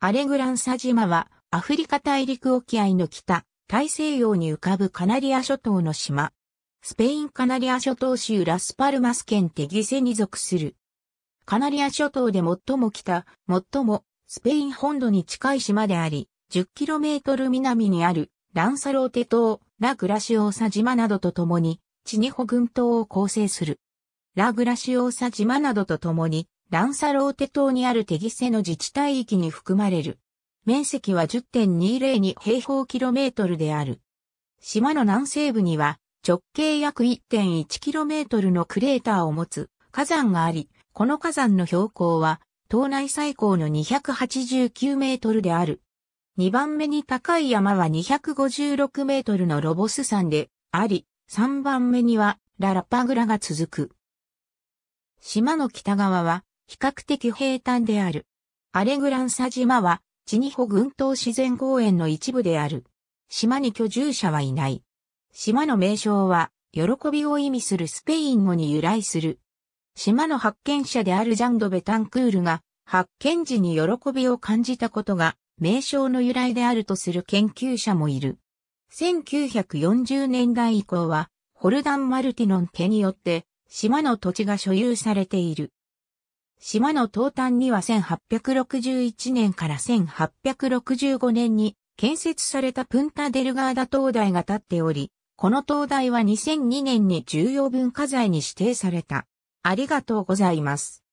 アレグランサ島はアフリカ大陸沖合の北、大西洋に浮かぶカナリア諸島の島。スペインカナリア諸島州ラスパルマス県テギセに属する。カナリア諸島で最も北、最もスペイン本土に近い島であり、10km 南にあるランサローテ島、ラグラシオーサ島などと共に、チニホ群島を構成する。ラグラシオーサ島などと共に、ランサローテ島にあるテギセの自治体域に含まれる。面積は10.202平方キロメートルである。島の南西部には直径約1 1トルのクレーターを持つ火山があり、この火山の標高は島内最高の289メートルである。2番目に高い山は256メートルのロボス山であり、3番目にはララパグラが続く。島の北側は比較的平坦である。アレグランサ島は、チニホ群島自然公園の一部である。島に居住者はいない。島の名称は、喜びを意味するスペイン語に由来する。島の発見者であるジャンド・ベタンクールが、発見時に喜びを感じたことが、名称の由来であるとする研究者もいる。1940年代以降は、ホルダン・マルティノン家によって、島の土地が所有されている。島の東端には1861年から1865年に建設されたプンタデルガーダ灯台が建っており、この灯台は2002年に重要文化財に指定された。ありがとうございます。